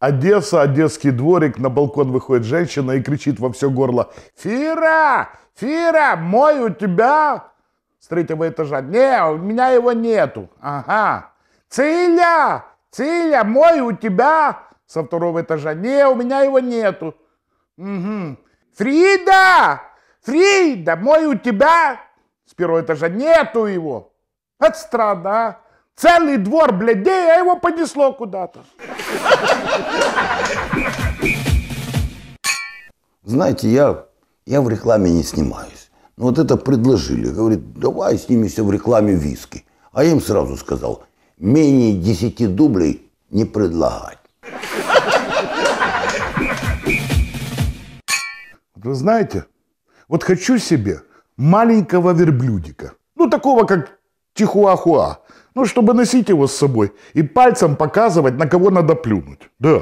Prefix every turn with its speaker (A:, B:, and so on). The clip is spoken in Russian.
A: Одесса, одесский дворик, на балкон выходит женщина и кричит во все горло «Фира! Фира! Мой у тебя!» С третьего этажа «Не, у меня его нету!» «Ага! Циля! Циля! Мой у тебя!» Со второго этажа «Не, у меня его нету!» угу. «Фрида! Фрида! Мой у тебя!» С первого этажа «Нету его!» «От страда!» Целый двор блядей, а его понесло куда-то.
B: Знаете, я, я в рекламе не снимаюсь. Но ну, вот это предложили. Говорит, давай снимемся в рекламе виски. А я им сразу сказал, менее 10 дублей не предлагать.
A: Вы знаете, вот хочу себе маленького верблюдика. Ну, такого, как чихуахуа. Ну, чтобы носить его с собой и пальцем показывать, на кого надо плюнуть. Да.